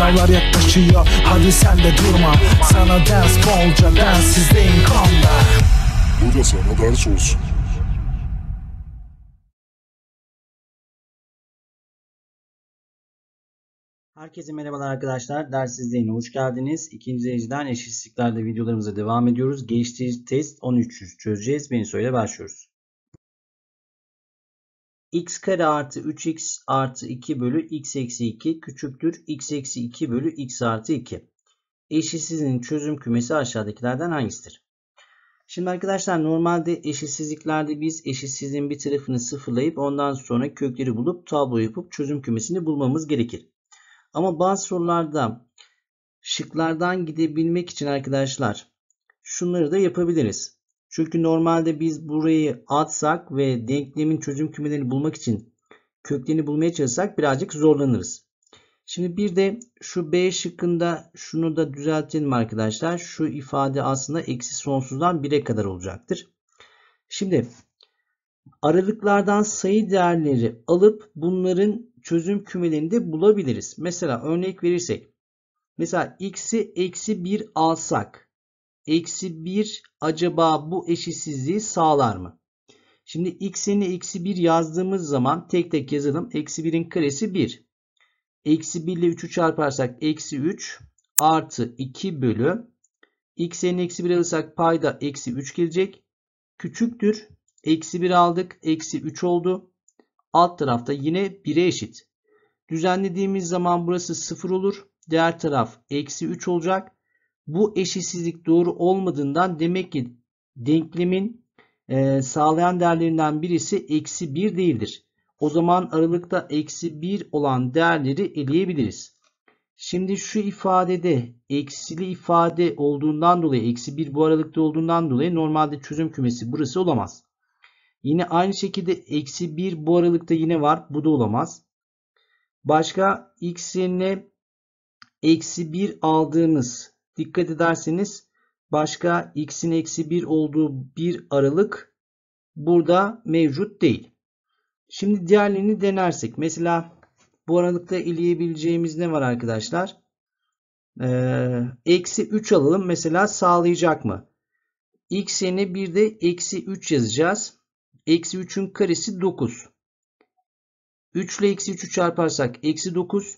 Sınavlar yaklaşıyor hadi sen de durma Sana ders bolca densizdeyim kanla Bu da sana ders olsun Herkese merhabalar arkadaşlar. Dersizliğine hoş geldiniz. İkinci dereceden eşitsizliklerde videolarımıza devam ediyoruz. Geçtiğimiz test 13 çözeceğiz. Beni söyle başlıyoruz x kare artı 3x artı 2 bölü x eksi 2 küçüktür x eksi 2 bölü x artı 2. Eşitsizliğin çözüm kümesi aşağıdakilerden hangisidir? Şimdi arkadaşlar normalde eşitsizliklerde biz eşitsizliğin bir tarafını sıfırlayıp ondan sonra kökleri bulup tablo yapıp çözüm kümesini bulmamız gerekir. Ama bazı sorularda şıklardan gidebilmek için arkadaşlar şunları da yapabiliriz. Çünkü normalde biz burayı atsak ve denklemin çözüm kümelerini bulmak için köklerini bulmaya çalışsak birazcık zorlanırız. Şimdi bir de şu B şıkkında şunu da düzeltelim arkadaşlar. Şu ifade aslında eksi sonsuzdan 1'e kadar olacaktır. Şimdi aralıklardan sayı değerleri alıp bunların çözüm kümelerini de bulabiliriz. Mesela örnek verirsek. Mesela x'i eksi 1 alsak eksi 1 acaba bu eşitsizliği sağlar mı? Şimdi x'ini eksi 1 yazdığımız zaman tek tek yazalım. Eksi 1'in karesi 1. Eksi 1 ile 3'ü çarparsak eksi 3 artı 2 bölü x'in eksi 1 alırsak payda eksi 3 gelecek. Küçüktür. Eksi 1 aldık. Eksi 3 oldu. Alt tarafta yine 1'e eşit. Düzenlediğimiz zaman burası 0 olur. Diğer taraf eksi 3 olacak bu eşitsizlik doğru olmadığından demek ki denklemin e, sağlayan değerlerinden birisi eksi 1 değildir. O zaman aralıkta eksi 1 olan değerleri eleyebiliriz. Şimdi şu ifadede eksili ifade olduğundan dolayı eksi 1 bu aralıkta olduğundan dolayı normalde çözüm kümesi burası olamaz. Yine aynı şekilde eksi 1 bu aralıkta yine var. Bu da olamaz. Başka x yerine eksi 1 aldığımız Dikkat ederseniz başka x'in eksi 1 olduğu bir aralık burada mevcut değil. Şimdi diğerlerini denersek. Mesela bu aralıkta eleyebileceğimiz ne var arkadaşlar? Ee, eksi 3 alalım. Mesela sağlayacak mı? x yerine bir de eksi 3 yazacağız. Eksi 3'ün karesi 9. 3 ile eksi 3'ü çarparsak eksi 9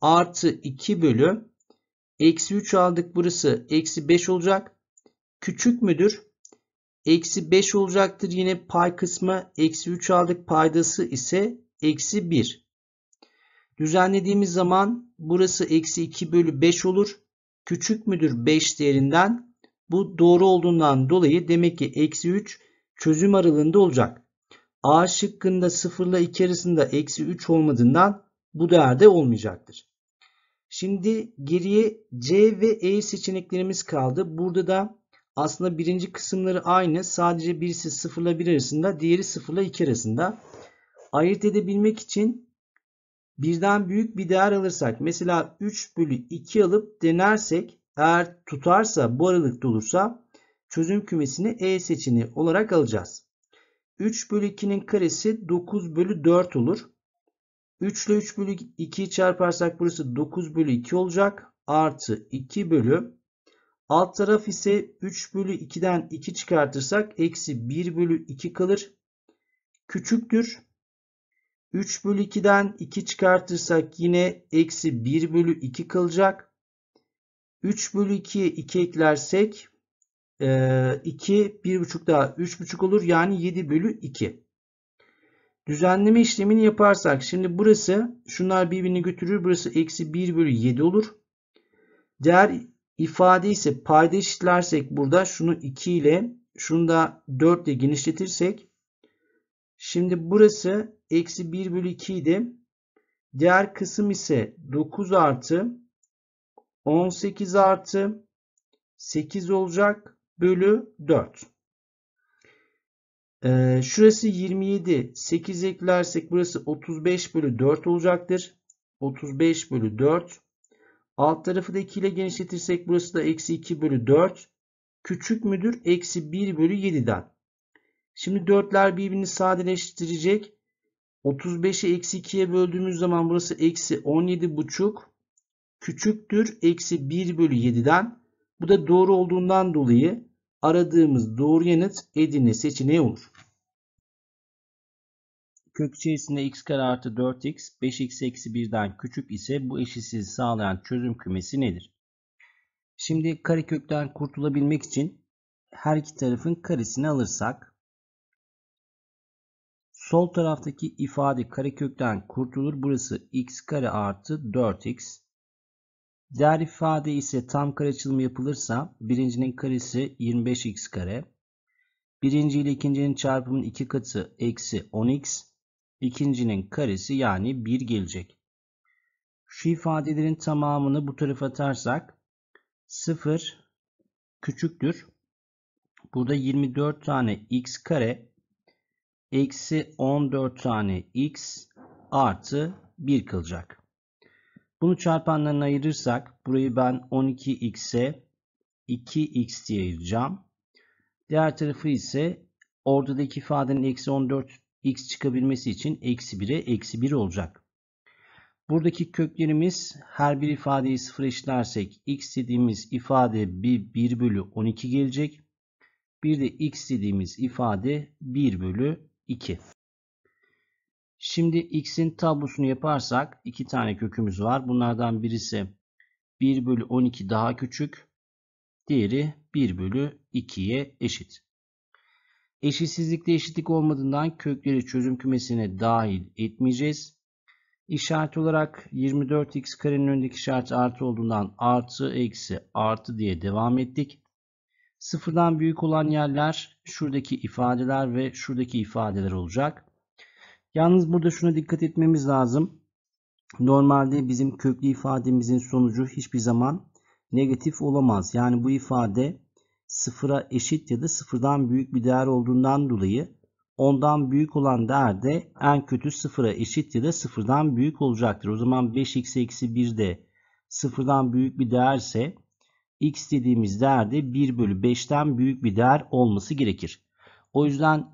artı 2 bölü Eksi 3 aldık burası. Eksi 5 olacak. Küçük müdür? Eksi 5 olacaktır. Yine pay kısmı. Eksi 3 aldık. Paydası ise eksi 1. Düzenlediğimiz zaman burası eksi 2 bölü 5 olur. Küçük müdür 5 değerinden. Bu doğru olduğundan dolayı demek ki eksi 3 çözüm aralığında olacak. A şıkkında 0 ile 2 arasında eksi 3 olmadığından bu değerde olmayacaktır. Şimdi geriye C ve E seçeneklerimiz kaldı. Burada da aslında birinci kısımları aynı. Sadece birisi 0 ile 1 arasında, diğeri 0 ile 2 arasında. Ayırt edebilmek için birden büyük bir değer alırsak mesela 3 bölü 2 alıp denersek eğer tutarsa bu aralıkta olursa çözüm kümesini E seçeneği olarak alacağız. 3 bölü 2'nin karesi 9 bölü 4 olur. 3 ile 3 bölü 2 çarparsak burası 9 bölü 2 olacak. Artı 2 bölü. Alt taraf ise 3 bölü 2'den 2 çıkartırsak eksi 1 bölü 2 kalır. Küçüktür. 3 bölü 2'den 2 çıkartırsak yine eksi 1 bölü 2 kalacak. 3 bölü 2'ye 2 eklersek 2 buçuk daha 3 buçuk olur. Yani 7 bölü 2. Düzenleme işlemini yaparsak şimdi burası şunlar birbirini götürür. Burası eksi 1 bölü 7 olur. Değer ifade ise payda eşitlersek burada şunu 2 ile şunu da 4 ile genişletirsek şimdi burası eksi 1 bölü 2 idi. Diğer kısım ise 9 artı 18 artı 8 olacak bölü 4. Ee, şurası 27. 8 eklersek burası 35 bölü 4 olacaktır. 35 bölü 4. Alt tarafı da 2 ile genişletirsek burası da eksi 2 bölü 4. Küçük müdür? Eksi 1 bölü 7'den. Şimdi 4'ler birbirini sadeleştirecek. 35'i eksi 2'ye böldüğümüz zaman burası eksi 17 buçuk küçüktür. Eksi 1 bölü 7'den. Bu da doğru olduğundan dolayı aradığımız doğru yanıt Edirne seçeneği olur. Kök içerisinde x kare artı 4x 5x eksi 1'den küçük ise bu eşitsizliği sağlayan çözüm kümesi nedir? Şimdi karekökten kurtulabilmek için her iki tarafın karesini alırsak sol taraftaki ifade karekökten kurtulur. Burası x kare artı 4x. Diğer ifade ise tam kare açılımı yapılırsa birincinin karesi 25x kare. Birinci ile ikincinin çarpımının iki katı eksi 10x ikincinin karesi yani 1 gelecek. Şu ifadelerin tamamını bu tarafa atarsak 0 küçüktür. Burada 24 tane x kare eksi 14 tane x artı 1 kalacak. Bunu çarpanlarına ayırırsak burayı ben 12x'e 2x diye ayıracağım. Diğer tarafı ise ortadaki ifadenin eksi 14 x çıkabilmesi için eksi 1'e eksi 1 olacak. Buradaki köklerimiz her bir ifadeyi sıfır eşitlersek x dediğimiz ifade 1, 1 bölü 12 gelecek. Bir de x dediğimiz ifade 1 bölü 2. Şimdi x'in tablosunu yaparsak iki tane kökümüz var. Bunlardan birisi 1 bölü 12 daha küçük. Diğeri 1 bölü 2'ye eşit. Eşitsizlikte eşitlik olmadığından kökleri çözüm kümesine dahil etmeyeceğiz. İşaret olarak 24x karenin önündeki işaret artı olduğundan artı eksi artı diye devam ettik. Sıfırdan büyük olan yerler şuradaki ifadeler ve şuradaki ifadeler olacak. Yalnız burada şuna dikkat etmemiz lazım. Normalde bizim köklü ifademizin sonucu hiçbir zaman negatif olamaz. Yani bu ifade sıfıra eşit ya da sıfırdan büyük bir değer olduğundan dolayı ondan büyük olan değer de en kötü sıfıra eşit ya da sıfırdan büyük olacaktır. O zaman 5x eksi 1 de sıfırdan büyük bir değerse x dediğimiz değer de 1 bölü 5'ten büyük bir değer olması gerekir. O yüzden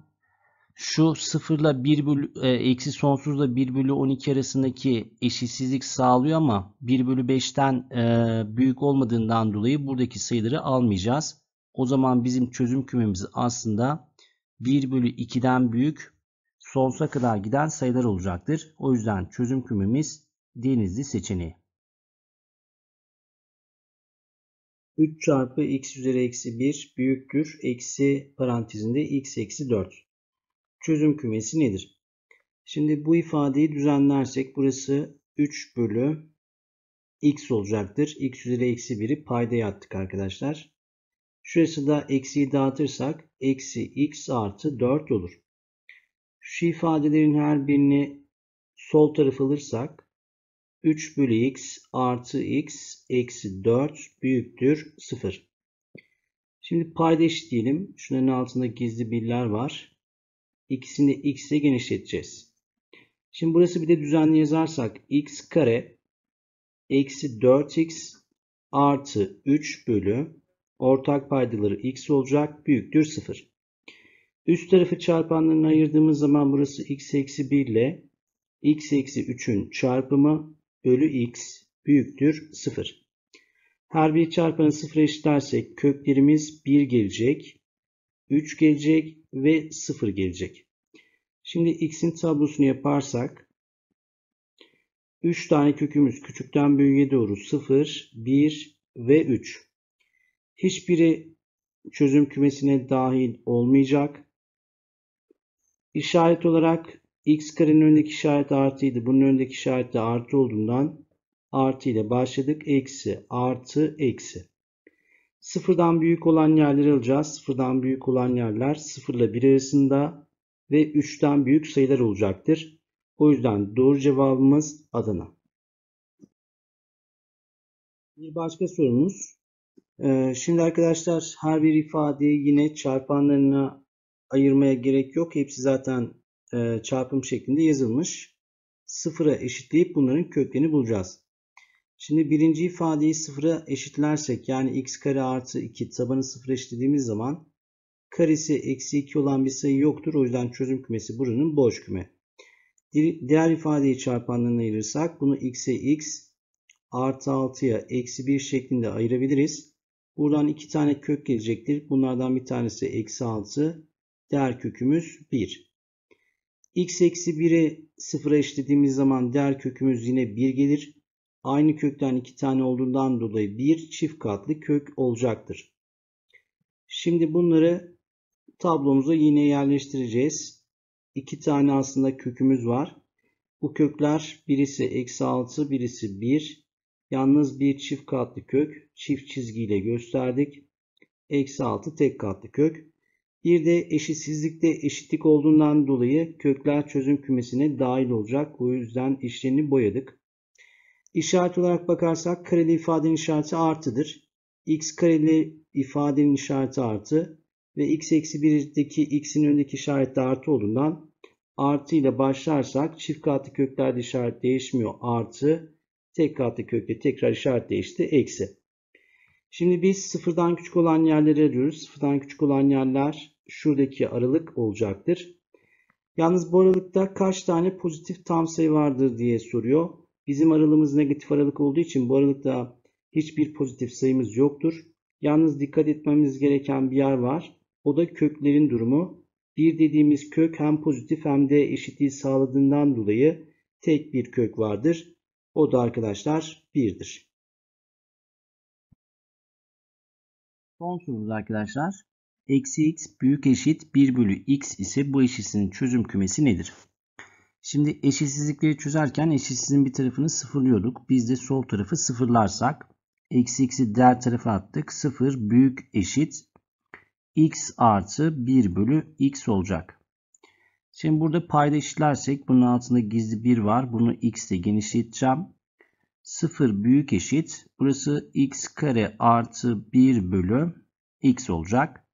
şu sıfırla 1 bölü e, eksi sonsuzla 1 bölü 12 arasındaki eşitsizlik sağlıyor ama 1 bölü 5'ten e, büyük olmadığından dolayı buradaki sayıları almayacağız. O zaman bizim çözüm kümemiz aslında 1 bölü 2'den büyük sonsuza kadar giden sayılar olacaktır. O yüzden çözüm kümemiz denizli seçeneği. 3 çarpı x üzeri eksi 1 büyüktür. Eksi parantezinde x eksi 4. Çözüm kümesi nedir? Şimdi bu ifadeyi düzenlersek burası 3 bölü x olacaktır. x üzeri eksi 1'i paydaya attık arkadaşlar. Şurası da eksiyi dağıtırsak eksi x artı 4 olur. Şu ifadelerin her birini sol taraf alırsak 3 bölü x artı x eksi 4 büyüktür 0. Şimdi payda eşitleyelim. Şunların altında gizli birler var. İkisini x'e genişleteceğiz. Şimdi burası bir de düzenli yazarsak x kare eksi 4x artı 3 bölü Ortak paydaları x olacak. Büyüktür 0. Üst tarafı çarpanlarına ayırdığımız zaman burası x eksi 1 ile x eksi 3'ün çarpımı bölü x büyüktür 0. Her bir çarpanı 0 eşitlersek köklerimiz 1 gelecek, 3 gelecek ve 0 gelecek. Şimdi x'in tablosunu yaparsak 3 tane kökümüz küçükten büyüğe doğru 0, 1 ve 3. Hiçbiri çözüm kümesine dahil olmayacak. İşaret olarak x karenin önündeki işaret artıydı. Bunun önündeki işaret de artı olduğundan artı ile başladık. Eksi, artı, eksi. Sıfırdan büyük olan yerleri alacağız. Sıfırdan büyük olan yerler sıfırla bir arasında ve üçten büyük sayılar olacaktır. O yüzden doğru cevabımız Adana. Bir başka sorumuz ee, şimdi arkadaşlar her bir ifadeyi yine çarpanlarına ayırmaya gerek yok. Hepsi zaten e, çarpım şeklinde yazılmış. Sıfıra eşitleyip bunların köklerini bulacağız. Şimdi birinci ifadeyi sıfıra eşitlersek yani x kare artı 2 tabanı sıfıra eşitlediğimiz zaman karesi eksi 2 olan bir sayı yoktur. O yüzden çözüm kümesi buranın boş küme. Diğer ifadeyi çarpanlarına ayırırsak bunu x'e x artı 6'ya eksi 1 şeklinde ayırabiliriz. Buradan iki tane kök gelecektir. Bunlardan bir tanesi eksi 6. Değer kökümüz 1. x eksi 1'i sıfıra eşlediğimiz zaman değer kökümüz yine 1 gelir. Aynı kökten iki tane olduğundan dolayı bir çift katlı kök olacaktır. Şimdi bunları tablomuza yine yerleştireceğiz. İki tane aslında kökümüz var. Bu kökler birisi eksi 6 birisi 1. Yalnız bir çift katlı kök çift çizgiyle gösterdik. Eksi 6 tek katlı kök. Bir de eşitsizlikte eşitlik olduğundan dolayı kökler çözüm kümesine dahil olacak. O yüzden işlerini boyadık. İşaret olarak bakarsak kareli ifadenin işareti artıdır. X kareli ifadenin işareti artı ve x eksi 1'deki x'in önündeki işaret de artı olduğundan artı ile başlarsak çift katlı köklerde işaret değişmiyor. Artı Tek katlı kökle tekrar işaret değişti. Eksi. Şimdi biz sıfırdan küçük olan yerleri arıyoruz. Sıfırdan küçük olan yerler şuradaki aralık olacaktır. Yalnız bu aralıkta kaç tane pozitif tam sayı vardır diye soruyor. Bizim aralığımız negatif aralık olduğu için bu aralıkta hiçbir pozitif sayımız yoktur. Yalnız dikkat etmemiz gereken bir yer var. O da köklerin durumu. Bir dediğimiz kök hem pozitif hem de eşitliği sağladığından dolayı tek bir kök vardır. O da arkadaşlar 1'dir. Son sorumuz arkadaşlar. Eksi x büyük eşit 1 bölü x ise bu eşitsizin çözüm kümesi nedir? Şimdi eşitsizlikleri çözerken eşitsizin bir tarafını sıfırlıyorduk. Biz de sol tarafı sıfırlarsak eksi x'i diğer tarafa attık. 0 büyük eşit x artı 1 bölü x olacak. Şimdi burada payda eşitlersek bunun altında gizli 1 var. Bunu x ile genişleteceğim. 0 büyük eşit. Burası x kare artı 1 bölü x olacak.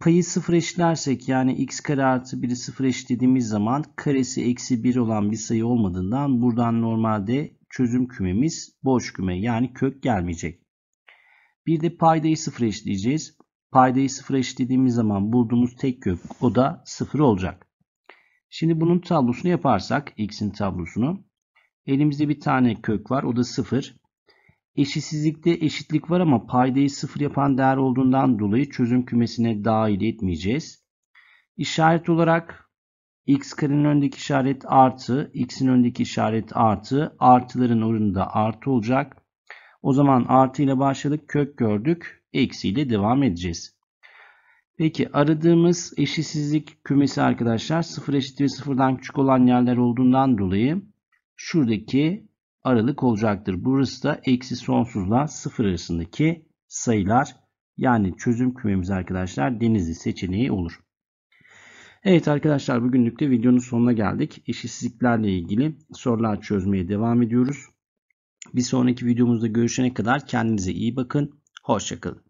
Payı 0 eşitlersek yani x kare artı 1'i 0 eşitlediğimiz zaman karesi eksi 1 olan bir sayı olmadığından buradan normalde çözüm kümemiz boş küme yani kök gelmeyecek. Bir de paydayı 0 eşitleyeceğiz. Paydayı 0 eşitlediğimiz zaman bulduğumuz tek kök o da 0 olacak. Şimdi bunun tablosunu yaparsak x'in tablosunu. Elimizde bir tane kök var o da 0. Eşitsizlikte eşitlik var ama paydayı 0 yapan değer olduğundan dolayı çözüm kümesine dahil etmeyeceğiz. İşaret olarak x karenin öndeki işaret artı, x'in öndeki işaret artı, artıların oranı da artı olacak. O zaman artı ile başladık, kök gördük, eksi ile devam edeceğiz. Peki aradığımız eşitsizlik kümesi arkadaşlar 0 eşit ve 0'dan küçük olan yerler olduğundan dolayı şuradaki aralık olacaktır. Burası da eksi sonsuzla 0 arasındaki sayılar yani çözüm kümemiz arkadaşlar denizli seçeneği olur. Evet arkadaşlar bugünlük de videonun sonuna geldik. Eşitsizliklerle ilgili sorular çözmeye devam ediyoruz. Bir sonraki videomuzda görüşene kadar kendinize iyi bakın. Hoşçakalın.